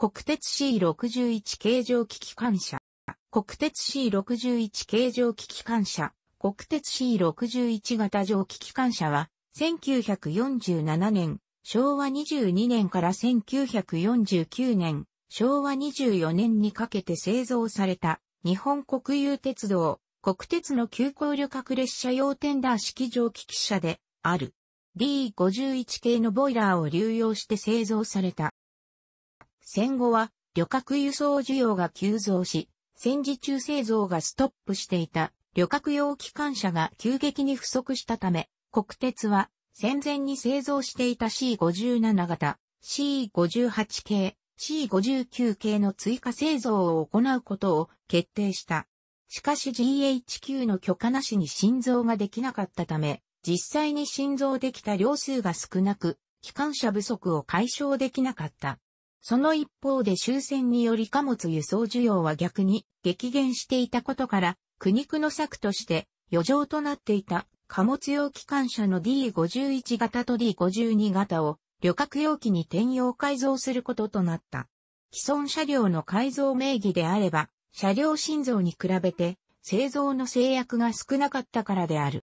国鉄 C61 形状機機関車。国鉄 C61 形状機機関車。国鉄 C61 型蒸気機関車は、1947年、昭和22年から1949年、昭和24年にかけて製造された、日本国有鉄道、国鉄の急行旅客列車用テンダー式蒸気機車で、ある。D51 系のボイラーを流用して製造された。戦後は旅客輸送需要が急増し、戦時中製造がストップしていた旅客用機関車が急激に不足したため、国鉄は戦前に製造していた C57 型、C58 系、C59 系の追加製造を行うことを決定した。しかし GHQ の許可なしに心臓ができなかったため、実際に心臓できた量数が少なく、機関車不足を解消できなかった。その一方で終戦により貨物輸送需要は逆に激減していたことから、苦肉の策として余剰となっていた貨物用機関車の D51 型と D52 型を旅客用機に転用改造することとなった。既存車両の改造名義であれば、車両心臓に比べて製造の制約が少なかったからである。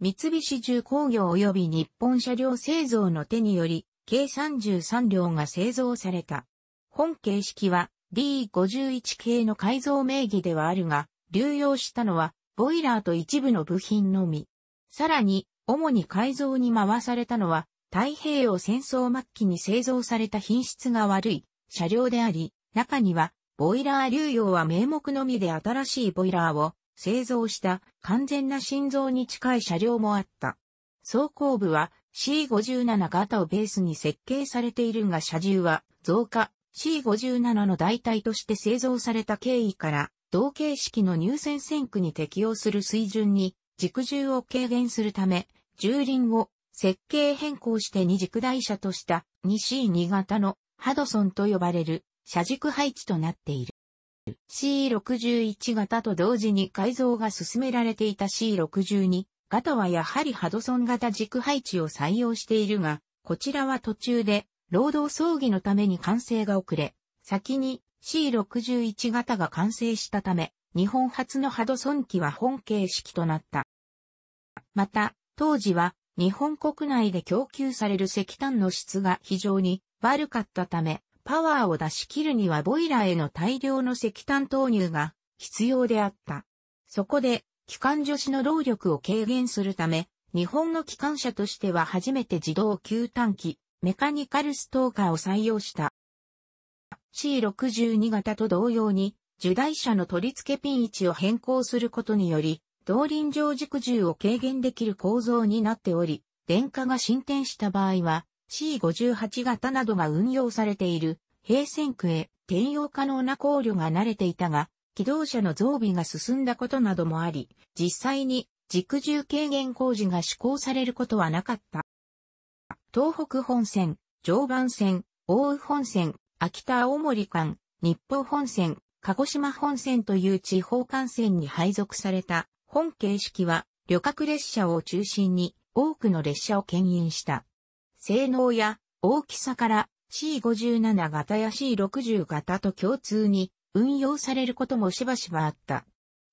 三菱重工業及び日本車両製造の手により、計33両が製造された。本形式は D51 系の改造名義ではあるが、流用したのはボイラーと一部の部品のみ。さらに、主に改造に回されたのは、太平洋戦争末期に製造された品質が悪い車両であり、中には、ボイラー流用は名目のみで新しいボイラーを製造した完全な心臓に近い車両もあった。走行部は C57 型をベースに設計されているが車重は増加 C57 の代替として製造された経緯から同形式の入線線区に適用する水準に軸重を軽減するため重輪を設計変更して二軸台車とした 2C2 型のハドソンと呼ばれる車軸配置となっている。C61 型と同時に改造が進められていた C62 型はやはりハドソン型軸配置を採用しているが、こちらは途中で、労働葬儀のために完成が遅れ、先に C61 型が完成したため、日本初のハドソン機は本形式となった。また、当時は日本国内で供給される石炭の質が非常に悪かったため、パワーを出し切るにはボイラーへの大量の石炭投入が必要であった。そこで機関助士の労力を軽減するため、日本の機関車としては初めて自動給炭機、メカニカルストーカーを採用した。C62 型と同様に、受台車の取り付けピン位置を変更することにより、動輪上軸銃を軽減できる構造になっており、電化が進展した場合は、C58 型などが運用されている、平線区へ転用可能な考慮が慣れていたが、機動車の増備が進んだことなどもあり、実際に軸重軽減工事が施行されることはなかった。東北本線、常磐線、大宇本線、秋田青森間、日報本線、鹿児島本線という地方幹線に配属された本形式は旅客列車を中心に多くの列車を牽引した。性能や大きさから C57 型や C60 型と共通に運用されることもしばしばあった。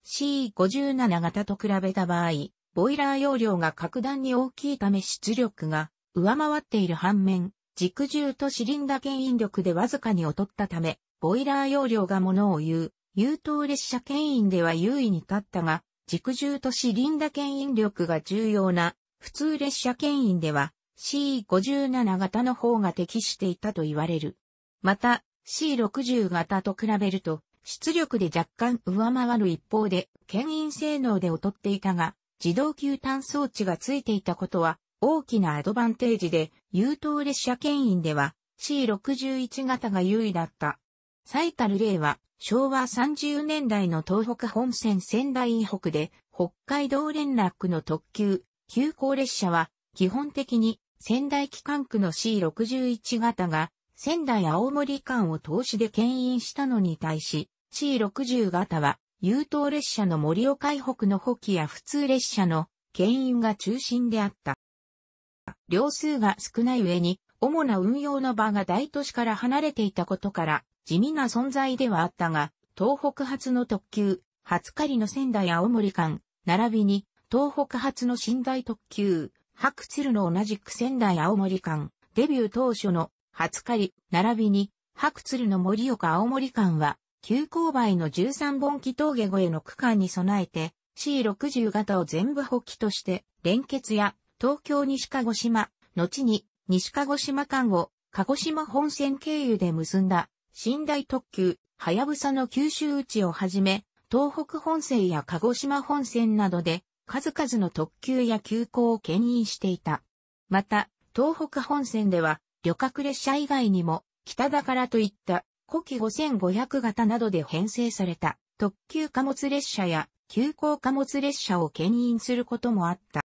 C57 型と比べた場合、ボイラー容量が格段に大きいため出力が上回っている反面、軸重とシリンダ牽引力でわずかに劣ったため、ボイラー容量がものを言う、優等列車牽引では優位に立ったが、軸重とシリンダ牽引力が重要な、普通列車牽引では C57 型の方が適していたと言われる。また、C60 型と比べると、出力で若干上回る一方で、牽引性能で劣っていたが、自動吸炭装置が付いていたことは、大きなアドバンテージで、優等列車牽引では C61 型が優位だった。最たる例は、昭和30年代の東北本線仙台以北で、北海道連絡の特急、急行列車は、基本的に仙台機関区の C61 型が仙台青森間を投資で牽引したのに対し、C60 型は、優等列車の森岡海北の補機や普通列車の牽引が中心であった。両数が少ない上に、主な運用の場が大都市から離れていたことから、地味な存在ではあったが、東北発の特急、初狩の仙台青森間、並びに、東北発の寝台特急、白鶴の同じく仙台青森間、デビュー当初の初狩り、並びに、白鶴の森岡青森間は、急勾配の13本木峠越えの区間に備えて、C60 型を全部補機として、連結や、東京西鹿児島、後に、西鹿児島間を、鹿児島本線経由で結んだ、寝台特急、はやぶさの九州内をはじめ、東北本線や鹿児島本線などで、数々の特急や急行を牽引していた。また、東北本線では、旅客列車以外にも、北田からといった古希5500型などで編成された特急貨物列車や急行貨物列車を牽引することもあった。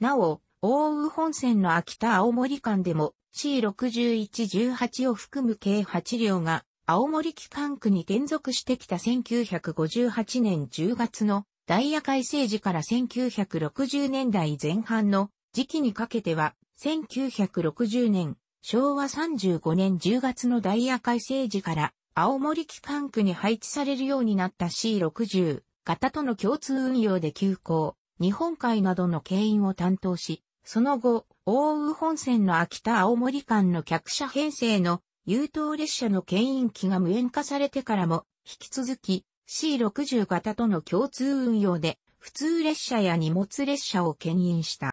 なお、奥羽本線の秋田青森間でも C6118 を含む計8両が青森機関区に転属してきた1958年10月のダイヤ改正時から1960年代前半の時期にかけては1960年昭和35年10月のダイヤ改正時から青森機関区に配置されるようになった C60 型との共通運用で急行、日本海などの牽引を担当し、その後、大宇本線の秋田青森間の客車編成の優等列車の牽引機が無縁化されてからも、引き続き C60 型との共通運用で、普通列車や荷物列車を牽引した。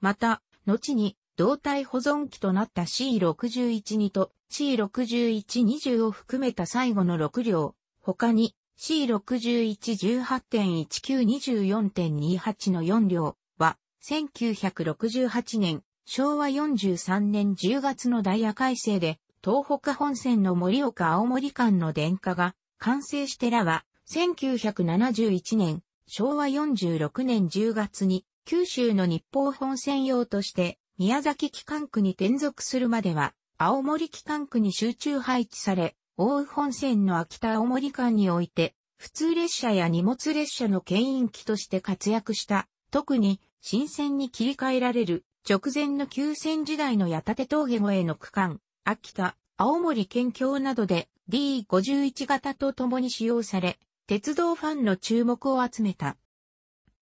また、後に胴体保存機となった C61-2 と C61-20 を含めた最後の6両、他に C61-18.19-24.28 の4両は、1968年、昭和43年10月のダイヤ改正で、東北本線の盛岡青森間の電化が完成してらは、1971年、昭和46年10月に、九州の日報本線用として、宮崎機関区に転属するまでは、青森機関区に集中配置され、大羽本線の秋田青森間において、普通列車や荷物列車の牽引機として活躍した、特に新線に切り替えられる直前の旧線時代の八立峠越えの区間、秋田、青森県境などで D51 型と共に使用され、鉄道ファンの注目を集めた。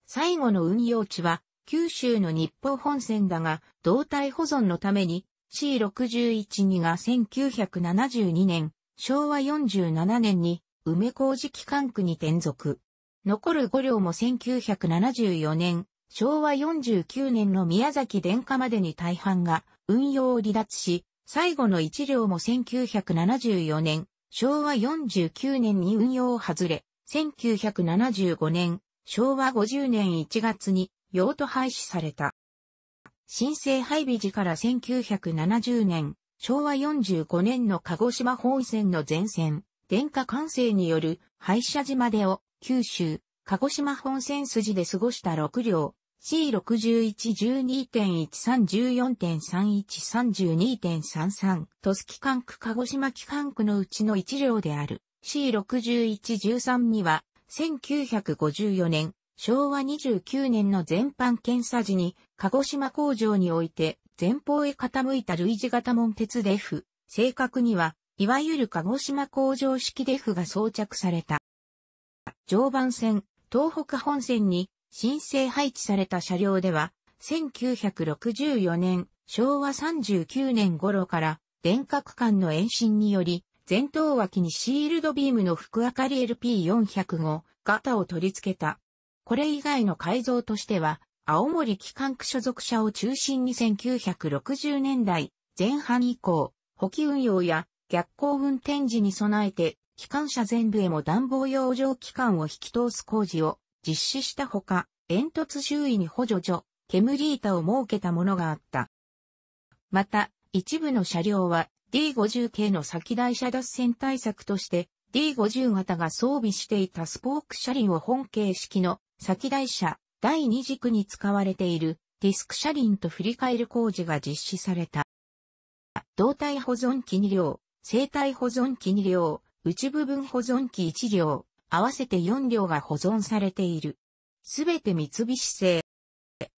最後の運用地は九州の日報本線だが、動態保存のために C612 が1972年、昭和47年に梅工事機関区に転属。残る5両も1974年、昭和49年の宮崎殿下までに大半が運用を離脱し、最後の1両も1974年、昭和49年に運用を外れ、1975年、昭和50年1月に用途廃止された。新生配備時から1970年、昭和45年の鹿児島本線の全線、電化完成による廃車島でを九州、鹿児島本線筋で過ごした6両、C6112.1314.3132.33 とすき管区鹿児島機関区のうちの1両である C6113 には1954年昭和29年の全般検査時に、鹿児島工場において、前方へ傾いた類似型門鉄デフ、正確には、いわゆる鹿児島工場式デフが装着された。常磐線、東北本線に、新生配置された車両では、1964年、昭和39年頃から、電角間の延伸により、前頭脇にシールドビームの福明かり LP405 型を取り付けたこれ以外の改造としては、青森機関区所属者を中心に1960年代前半以降、補給運用や逆行運転時に備えて、機関車全部へも暖房養生機関を引き通す工事を実施したほか、煙突周囲に補助所、煙板を設けたものがあった。また、一部の車両は D50 系の先台車脱線対策として D50 型が装備していたスポーク車輪を本形式の先台車、第二軸に使われているディスク車輪と振り返る工事が実施された。胴体保存機2両、生体保存機2両、内部分保存機1両、合わせて4両が保存されている。すべて三菱製。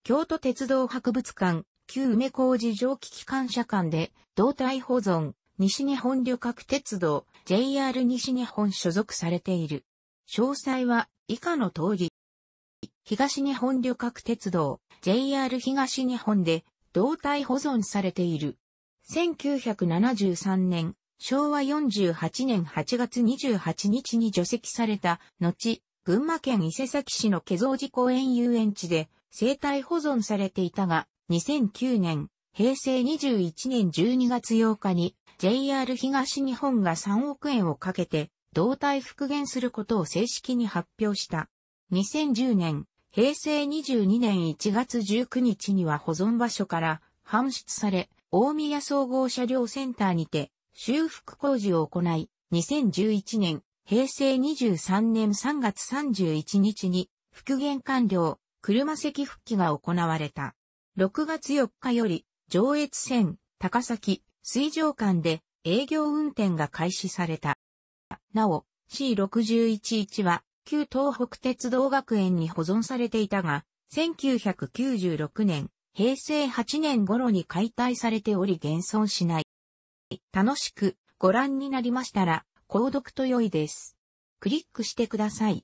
京都鉄道博物館、旧梅工事蒸気機関車館で、胴体保存、西日本旅客鉄道、JR 西日本所属されている。詳細は以下の通り。東日本旅客鉄道 JR 東日本で胴体保存されている。1973年、昭和48年8月28日に除籍された後、群馬県伊勢崎市の化造寺公園遊園地で生体保存されていたが、2009年、平成21年12月8日に JR 東日本が3億円をかけて、胴体復元することを正式に発表した。2010年、平成22年1月19日には保存場所から搬出され、大宮総合車両センターにて修復工事を行い、2011年、平成23年3月31日に復元完了、車席復帰が行われた。6月4日より上越線、高崎、水上間で営業運転が開始された。なお、C611 は旧東北鉄道学園に保存されていたが、1996年、平成8年頃に解体されており現存しない。楽しくご覧になりましたら、購読と良いです。クリックしてください。